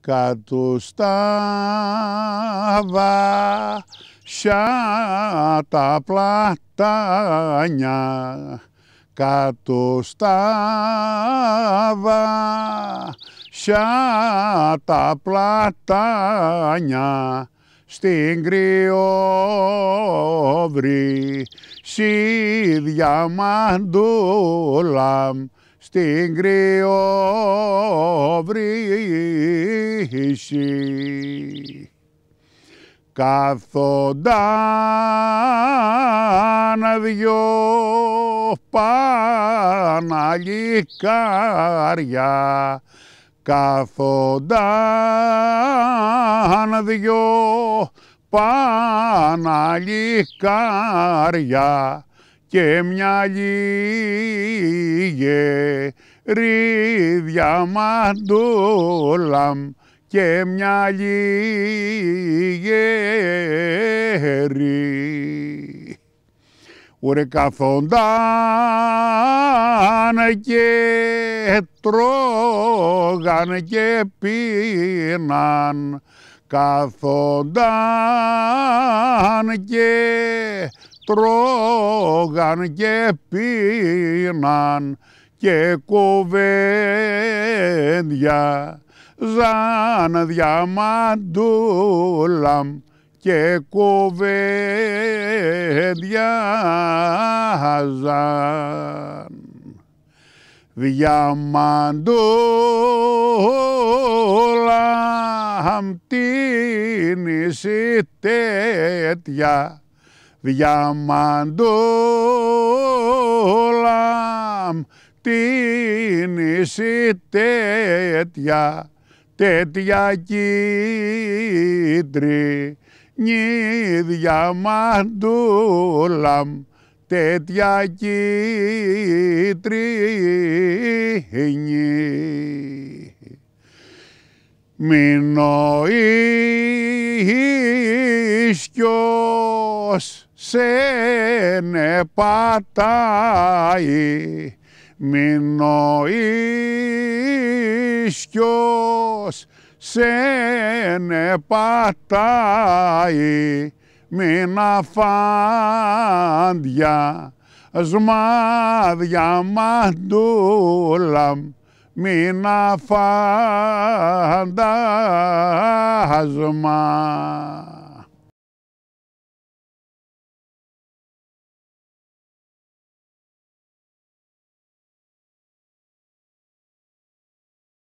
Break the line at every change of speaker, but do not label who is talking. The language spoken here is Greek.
κατουστάβα τα πλατάνια κατουστάβα τα πλατάνια στην κρυόβρη σι μαντούλα στην κρυοβρύση καθόνταν δυο παναλικάρια καθόνταν δυο παναλικάρια και μια λίγη ρίδια μαντούλα και μια λιγερή. Ουρε καθόνταν και τρώγαν και πίναν, καθόνταν και τρώγαν και πίναν και κουβέντια ζάν διαμάντουλα και κοβέντιαζαν. Διαμαντούλαμ την ისი διαμαντούλα την ίση τέτοια, τέτοια κίτρινη διαμαντούλα τέτοια κίτρινη. Μην Ποιος σε ναι πατάει μην νοείς ποιος σε ναι πατάει μην αφάντια σμάδια μαντούλα μην αφάντασμα.